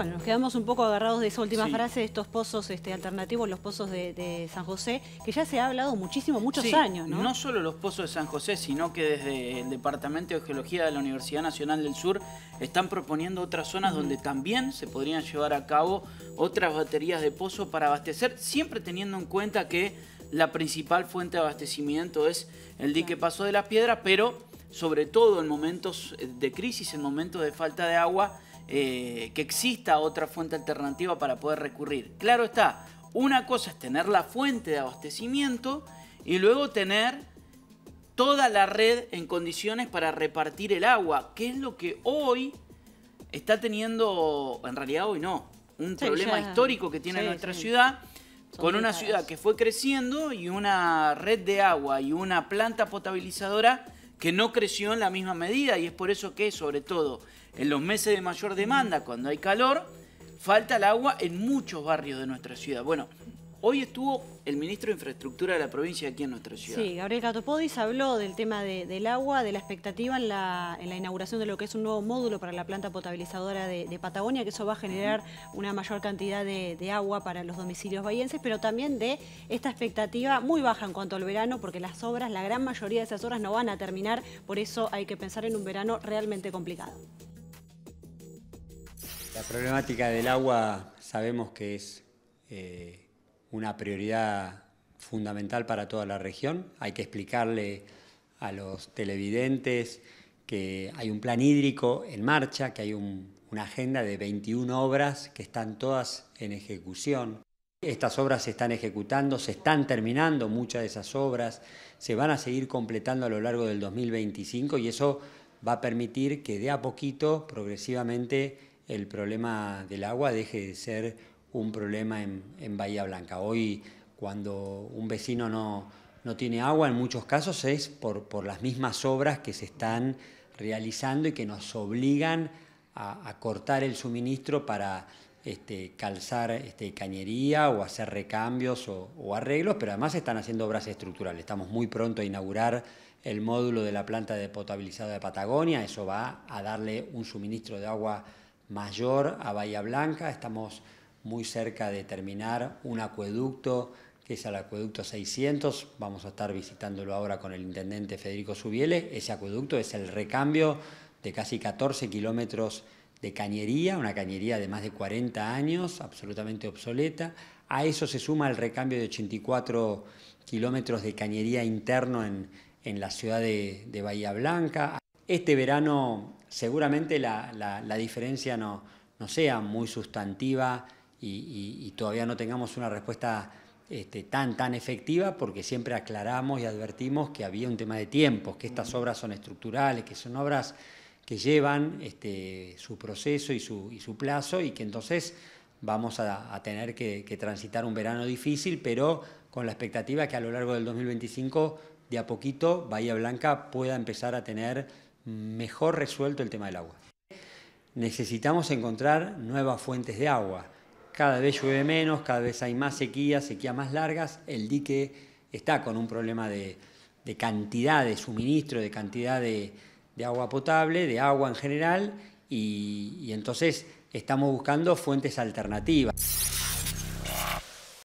Bueno, nos quedamos un poco agarrados de esa última frase, de estos pozos este, alternativos, los pozos de, San José, que ya se ha hablado muchísimo, muchos años, ¿no? No solo los pozos de San José, sino que desde el Departamento de Geología de la Universidad Nacional del Sur están proponiendo otras zonas donde también se podrían llevar a cabo otras baterías de pozo para abastecer, siempre teniendo en cuenta que la principal fuente de abastecimiento es el dique Paso de las Piedras, pero sobre todo en momentos de crisis, en momentos de falta de agua, eh, que exista otra fuente alternativa para poder recurrir. Claro está, una cosa es tener la fuente de abastecimiento y luego tener toda la red en condiciones para repartir el agua, que es lo que hoy está teniendo, en realidad hoy no, un problema histórico que tiene nuestra ciudad, con una ciudad que fue creciendo y una red de agua y una planta potabilizadora que no creció en la misma medida y es por eso que, sobre todo en los meses de mayor demanda, cuando hay calor, falta el agua en muchos barrios de nuestra ciudad. Bueno, Hoy estuvo el ministro de Infraestructura de la provincia aquí en nuestra ciudad. Sí, Gabriel Catopodis habló del tema del agua, de la expectativa en la, inauguración de lo que es un nuevo módulo para la planta potabilizadora de, Patagonia, que eso va a generar una mayor cantidad de, agua para los domicilios bahienses, pero también de esta expectativa muy baja en cuanto al verano, porque las obras, la gran mayoría de esas obras no van a terminar, por eso hay que pensar en un verano realmente complicado. La problemática del agua sabemos que es... Eh, una prioridad fundamental para toda la región. Hay que explicarle a los televidentes que hay un plan hídrico en marcha, que hay una agenda de 21 obras que están todas en ejecución. Estas obras se están ejecutando, se están terminando muchas de esas obras, se van a seguir completando a lo largo del 2025 y eso va a permitir que de a poquito, progresivamente, el problema del agua deje de ser un problema en, Bahía Blanca. Hoy cuando un vecino no, tiene agua, en muchos casos es por, por, las mismas obras que se están realizando y que nos obligan a, cortar el suministro para este, calzar este, cañería o hacer recambios o, o, arreglos, pero además están haciendo obras estructurales. Estamos muy pronto a inaugurar el módulo de la planta de potabilizado de Patagonia, eso va a darle un suministro de agua mayor a Bahía Blanca. Estamos muy cerca de terminar un acueducto, que es el acueducto 600. Vamos a estar visitándolo ahora con el intendente Federico Subiele. Ese acueducto es el recambio de casi 14 kilómetros de cañería, una cañería de más de 40 años, absolutamente obsoleta. A eso se suma el recambio de 84 kilómetros de cañería interno en, en la ciudad de, Bahía Blanca. Este verano seguramente la, la diferencia no, no sea muy sustantiva y, todavía no tengamos una respuesta este, tan, tan efectiva, porque siempre aclaramos y advertimos que había un tema de tiempos, que estas obras son estructurales, que son obras que llevan este, su proceso y su, plazo y que entonces vamos a, tener que, transitar un verano difícil, pero con la expectativa que a lo largo del 2025, de a poquito, Bahía Blanca pueda empezar a tener mejor resuelto el tema del agua. Necesitamos encontrar nuevas fuentes de agua cada vez llueve menos, cada vez hay más sequías, sequías más largas, el dique está con un problema de, cantidad de suministro, de cantidad de, agua potable, de agua en general, y, y entonces estamos buscando fuentes alternativas.